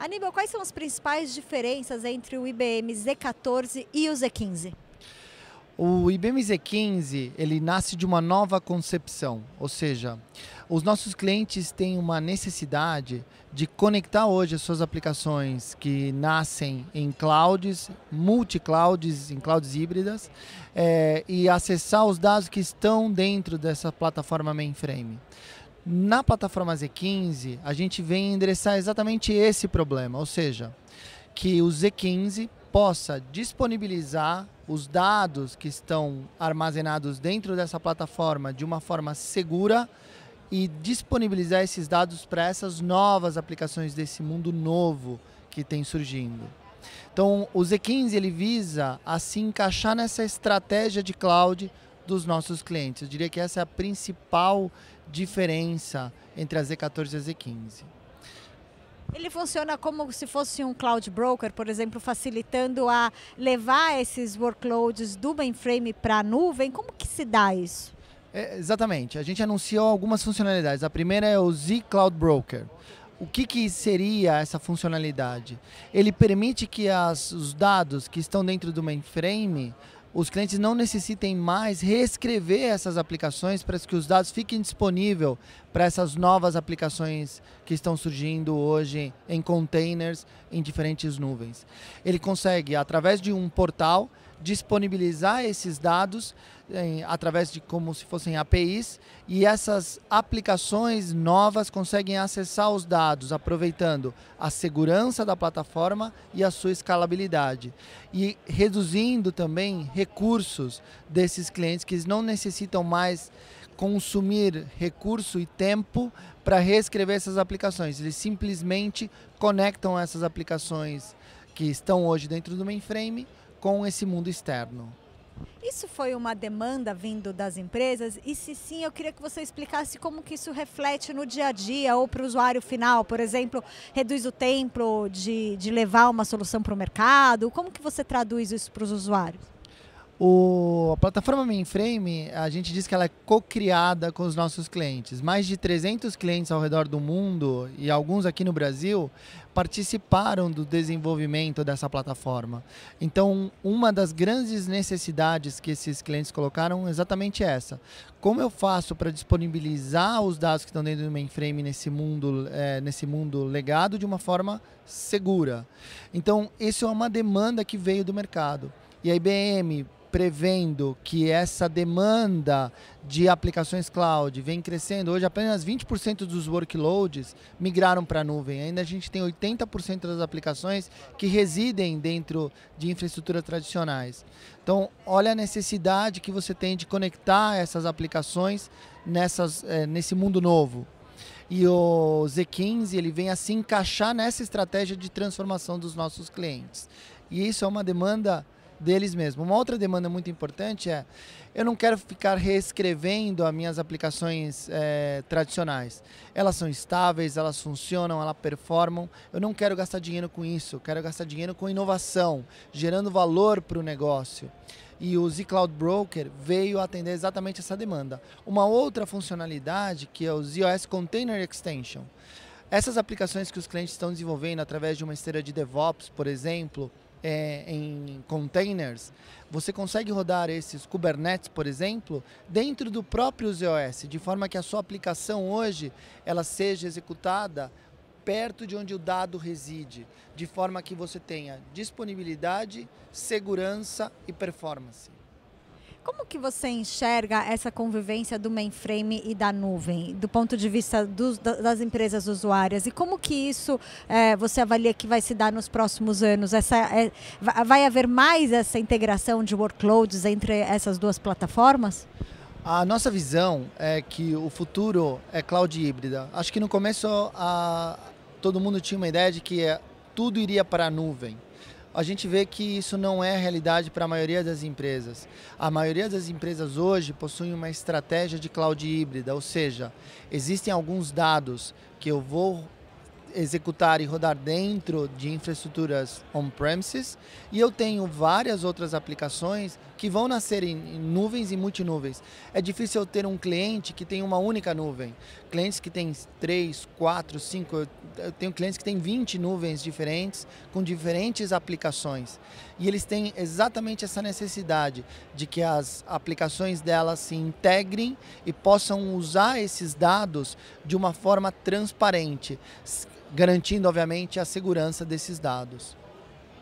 Aníbal, quais são as principais diferenças entre o IBM Z14 e o Z15? O IBM Z15 ele nasce de uma nova concepção, ou seja, os nossos clientes têm uma necessidade de conectar hoje as suas aplicações que nascem em clouds, multi-clouds, em clouds híbridas, é, e acessar os dados que estão dentro dessa plataforma mainframe. Na plataforma Z15, a gente vem endereçar exatamente esse problema, ou seja, que o Z15 possa disponibilizar os dados que estão armazenados dentro dessa plataforma de uma forma segura e disponibilizar esses dados para essas novas aplicações desse mundo novo que tem surgindo. Então, o Z15 ele visa a assim, se encaixar nessa estratégia de cloud dos nossos clientes. Eu diria que essa é a principal diferença entre a Z14 e a Z15. Ele funciona como se fosse um cloud broker, por exemplo, facilitando a levar esses workloads do mainframe para a nuvem. Como que se dá isso? É, exatamente. A gente anunciou algumas funcionalidades. A primeira é o Z Cloud Broker. O que, que seria essa funcionalidade? Ele permite que as, os dados que estão dentro do mainframe os clientes não necessitem mais reescrever essas aplicações para que os dados fiquem disponíveis para essas novas aplicações que estão surgindo hoje em containers em diferentes nuvens. Ele consegue, através de um portal, disponibilizar esses dados em, através de como se fossem APIs e essas aplicações novas conseguem acessar os dados, aproveitando a segurança da plataforma e a sua escalabilidade. E reduzindo também recursos desses clientes que não necessitam mais consumir recurso e tempo para reescrever essas aplicações. Eles simplesmente conectam essas aplicações que estão hoje dentro do mainframe com esse mundo externo. Isso foi uma demanda vindo das empresas? E se sim, eu queria que você explicasse como que isso reflete no dia a dia ou para o usuário final. Por exemplo, reduz o tempo de, de levar uma solução para o mercado. Como que você traduz isso para os usuários? O, a plataforma Mainframe, a gente diz que ela é co-criada com os nossos clientes. Mais de 300 clientes ao redor do mundo e alguns aqui no Brasil participaram do desenvolvimento dessa plataforma. Então, uma das grandes necessidades que esses clientes colocaram é exatamente essa. Como eu faço para disponibilizar os dados que estão dentro do mainframe nesse mundo, é, nesse mundo legado de uma forma segura? Então, isso é uma demanda que veio do mercado. E a IBM, prevendo que essa demanda de aplicações cloud vem crescendo. Hoje, apenas 20% dos workloads migraram para a nuvem. Ainda a gente tem 80% das aplicações que residem dentro de infraestruturas tradicionais. Então, olha a necessidade que você tem de conectar essas aplicações nessas, é, nesse mundo novo. E o Z15 ele vem a se encaixar nessa estratégia de transformação dos nossos clientes. E isso é uma demanda deles mesmos. Uma outra demanda muito importante é, eu não quero ficar reescrevendo as minhas aplicações é, tradicionais. Elas são estáveis, elas funcionam, elas performam. Eu não quero gastar dinheiro com isso, eu quero gastar dinheiro com inovação, gerando valor para o negócio. E o Z Cloud Broker veio atender exatamente essa demanda. Uma outra funcionalidade que é o ZOS Container Extension. Essas aplicações que os clientes estão desenvolvendo através de uma esteira de DevOps, por exemplo, é, em containers, você consegue rodar esses Kubernetes, por exemplo, dentro do próprio ZOS, de forma que a sua aplicação hoje ela seja executada perto de onde o dado reside, de forma que você tenha disponibilidade, segurança e performance. Como que você enxerga essa convivência do mainframe e da nuvem, do ponto de vista dos, das empresas usuárias? E como que isso é, você avalia que vai se dar nos próximos anos? Essa, é, vai haver mais essa integração de workloads entre essas duas plataformas? A nossa visão é que o futuro é cloud híbrida. Acho que no começo a, todo mundo tinha uma ideia de que é, tudo iria para a nuvem a gente vê que isso não é realidade para a maioria das empresas. A maioria das empresas hoje possui uma estratégia de cloud híbrida, ou seja, existem alguns dados que eu vou executar e rodar dentro de infraestruturas on-premises e eu tenho várias outras aplicações que vão nascer em nuvens e multinuvens. É difícil eu ter um cliente que tem uma única nuvem. Clientes que têm 3, 4, 5, eu tenho clientes que têm 20 nuvens diferentes com diferentes aplicações. E eles têm exatamente essa necessidade de que as aplicações delas se integrem e possam usar esses dados de uma forma transparente garantindo, obviamente, a segurança desses dados.